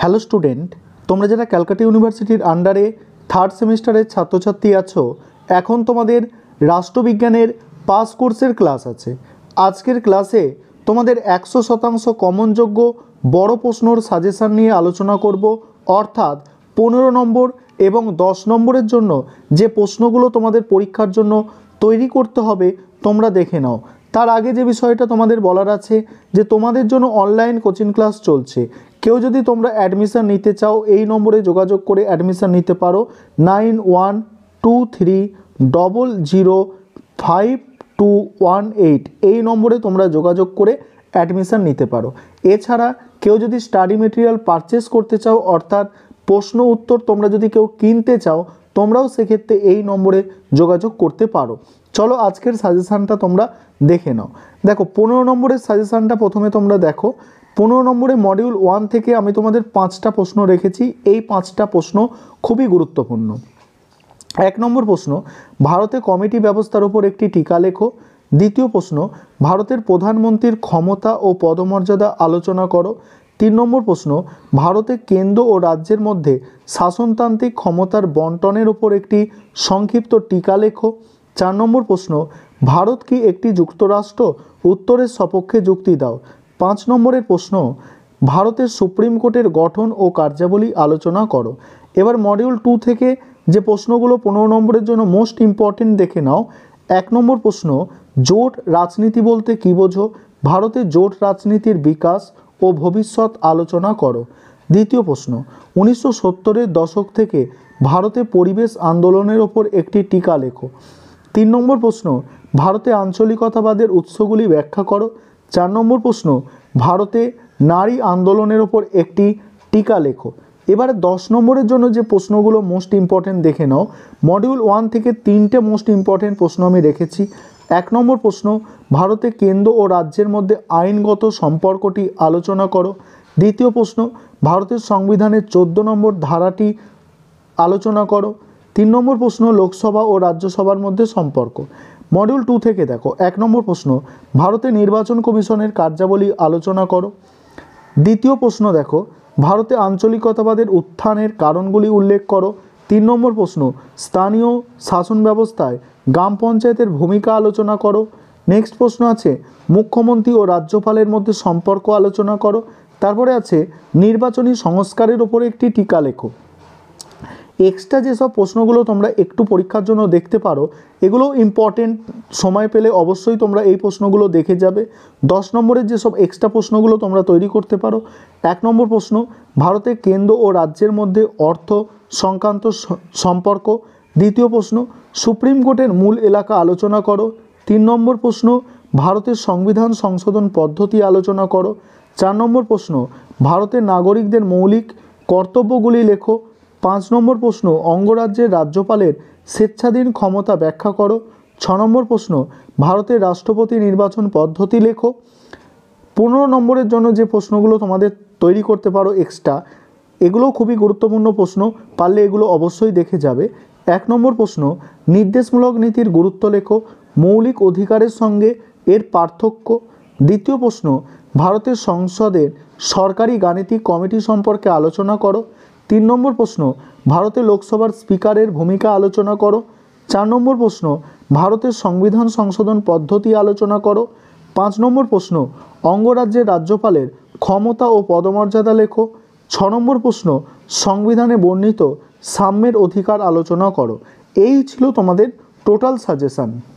hello student তোমরা যারা ক্যালকাটা ইউনিভার্সিটির আন্ডারে থার্ড সেমিস্টারের ছাত্রছাত্রী আছো এখন তোমাদের রাষ্ট্রবিজ্ঞানের পাস কোর্সের ক্লাস আছে আজকের ক্লাসে তোমাদের একশো শতাংশ কমনযোগ্য বড় প্রশ্নর সাজেশান নিয়ে আলোচনা করব অর্থাৎ পনেরো নম্বর এবং দশ নম্বরের জন্য যে প্রশ্নগুলো তোমাদের পরীক্ষার জন্য তৈরি করতে হবে তোমরা দেখে নাও তার আগে যে বিষয়টা তোমাদের বলার আছে যে তোমাদের জন্য অনলাইন কোচিং ক্লাস চলছে কেউ যদি তোমরা অ্যাডমিশান নিতে চাও এই নম্বরে যোগাযোগ করে অ্যাডমিশান নিতে পারো nine one two three double zero five two one eight এই নম্বরে তোমরা যোগাযোগ করে অ্যাডমিশান নিতে পারো এছাড়া কেউ যদি স্টাডি মেটেরিয়াল পারচেস করতে চাও অর্থাৎ প্রশ্ন উত্তর তোমরা যদি কেউ কিনতে চাও তোমরাও সেক্ষেত্রে এই নম্বরে যোগাযোগ করতে পারো চলো আজকের সাজেশানটা তোমরা দেখে নাও দেখো পনেরো নম্বরের সাজেশানটা প্রথমে তোমরা দেখো পনেরো নম্বরে মডিউল ওয়ান থেকে আমি তোমাদের পাঁচটা প্রশ্ন রেখেছি এই পাঁচটা প্রশ্ন খুবই গুরুত্বপূর্ণ এক নম্বর প্রশ্ন ভারতে কমিটি ব্যবস্থার উপর একটি টিকা লেখো দ্বিতীয় প্রশ্ন ভারতের প্রধানমন্ত্রীর ক্ষমতা ও পদমর্যাদা আলোচনা করো তিন নম্বর প্রশ্ন ভারতে কেন্দ্র ও রাজ্যের মধ্যে শাসনতান্ত্রিক ক্ষমতার বন্টনের ওপর একটি সংক্ষিপ্ত টিকা লেখো চার নম্বর প্রশ্ন ভারত কি একটি যুক্তরাষ্ট্র উত্তরের সপক্ষে যুক্তি দাও পাঁচ নম্বরের প্রশ্ন ভারতের সুপ্রিম কোর্টের গঠন ও কার্যাবলী আলোচনা করো এবার মডিউল টু থেকে যে প্রশ্নগুলো পনেরো নম্বরের জন্য মোস্ট ইম্পর্টেন্ট দেখে নাও এক নম্বর প্রশ্ন জোট রাজনীতি বলতে কী বোঝো ভারতে জোট রাজনীতির বিকাশ ও ভবিষ্যৎ আলোচনা করো দ্বিতীয় প্রশ্ন উনিশশো সত্তরের দশক থেকে ভারতে পরিবেশ আন্দোলনের ওপর একটি টিকা লেখো তিন নম্বর প্রশ্ন ভারতে আঞ্চলিকতাবাদের উৎসগুলি ব্যাখ্যা করো চার নম্বর প্রশ্ন ভারতে নারী আন্দোলনের ওপর একটি টিকা লেখো এবারে দশ নম্বরের জন্য যে প্রশ্নগুলো মোস্ট ইম্পর্টেন্ট দেখে নাও মডিউল ওয়ান থেকে তিনটে মোস্ট ইম্পর্টেন্ট প্রশ্ন আমি রেখেছি এক নম্বর প্রশ্ন ভারতে কেন্দ্র ও রাজ্যের মধ্যে আইনগত সম্পর্কটি আলোচনা করো দ্বিতীয় প্রশ্ন ভারতের সংবিধানের চোদ্দ নম্বর ধারাটি আলোচনা করো তিন নম্বর প্রশ্ন লোকসভা ও রাজ্যসভার মধ্যে সম্পর্ক মডিউল টু থেকে দেখো এক নম্বর প্রশ্ন ভারতে নির্বাচন কমিশনের কার্যাবলী আলোচনা করো দ্বিতীয় প্রশ্ন দেখো ভারতে আঞ্চলিকতাবাদের উত্থানের কারণগুলি উল্লেখ করো তিন নম্বর প্রশ্ন স্থানীয় শাসন ব্যবস্থায় গ্রাম পঞ্চায়েতের ভূমিকা আলোচনা করো নেক্সট প্রশ্ন আছে মুখ্যমন্ত্রী ও রাজ্যপালের মধ্যে সম্পর্ক আলোচনা করো তারপরে আছে নির্বাচনী সংস্কারের ওপরে একটি টিকা লেখো এক্সট্রা যেসব প্রশ্নগুলো তোমরা একটু পরীক্ষার জন্য দেখতে পারো এগুলো ইম্পর্টেন্ট সময় পেলে অবশ্যই তোমরা এই প্রশ্নগুলো দেখে যাবে দশ নম্বরের যেসব এক্সট্রা প্রশ্নগুলো তোমরা তৈরি করতে পারো এক নম্বর প্রশ্ন ভারতে কেন্দ্র ও রাজ্যের মধ্যে অর্থ সংক্রান্ত সম্পর্ক দ্বিতীয় প্রশ্ন সুপ্রিম কোর্টের মূল এলাকা আলোচনা করো তিন নম্বর প্রশ্ন ভারতের সংবিধান সংশোধন পদ্ধতি আলোচনা করো চার নম্বর প্রশ্ন ভারতের নাগরিকদের মৌলিক কর্তব্যগুলি লেখো পাঁচ নম্বর প্রশ্ন অঙ্গরাজ্যের রাজ্যপালের স্বেচ্ছাধীন ক্ষমতা ব্যাখ্যা করো ছ নম্বর প্রশ্ন ভারতের রাষ্ট্রপতি নির্বাচন পদ্ধতি লেখো পনেরো নম্বরের জন্য যে প্রশ্নগুলো তোমাদের তৈরি করতে পারো এক্সট্রা এগুলো খুবই গুরুত্বপূর্ণ প্রশ্ন পারলে এগুলো অবশ্যই দেখে যাবে এক নম্বর প্রশ্ন নির্দেশমূলক নীতির গুরুত্ব লেখো মৌলিক অধিকারের সঙ্গে এর পার্থক্য দ্বিতীয় প্রশ্ন ভারতের সংসদের সরকারি গাণিতিক কমিটি সম্পর্কে আলোচনা করো তিন নম্বর প্রশ্ন ভারতে লোকসভার স্পিকারের ভূমিকা আলোচনা করো চার নম্বর প্রশ্ন ভারতের সংবিধান সংশোধন পদ্ধতি আলোচনা করো পাঁচ নম্বর প্রশ্ন অঙ্গরাজ্যের রাজ্যপালের ক্ষমতা ও পদমর্যাদা লেখো ছ নম্বর প্রশ্ন সংবিধানে বর্ণিত সাম্যের অধিকার আলোচনা করো এই ছিল তোমাদের টোটাল সাজেশান